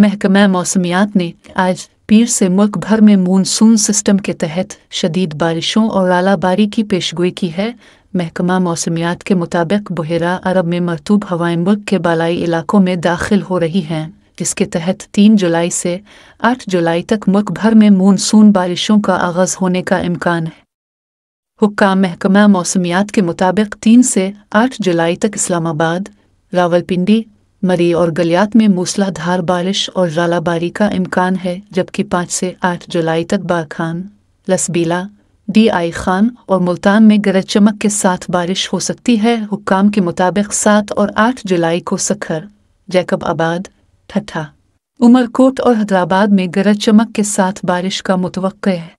महकमा मौसमियात ने आज पीर से मुल्क भर में मानसून सिस्टम के तहत शदीद बारिशों और आलाबारी की पेशगोई की है महकमा मौसमियात के मुताबिक बहरा अरब में मरतूब हवाएं मुल्क के बालाई इलाकों में दाखिल हो रही हैं जिसके तहत तीन जुलाई से आठ जुलाई तक मुल्क भर में मानसून बारिशों का आगाज़ होने का इम्कान है हुक्का महकमा मौसमियात के मुताबिक तीन से आठ जुलाई तक इस्लामाबाद रावलपिंडी मरी और गलियात में मूसलाधार बारिश और रालाबारी का इम्कान है जबकि पाँच से आठ जुलाई तक बारखान लसबीला डी आई खान और मुल्तान में गरज चमक के साथ बारिश हो सकती है हुक्काम के मुताबिक सात और आठ जुलाई को सखर जैकब आबाद ठट्ठा उमरकोट और हैदराबाद में गरज चमक के साथ बारिश का मुतव है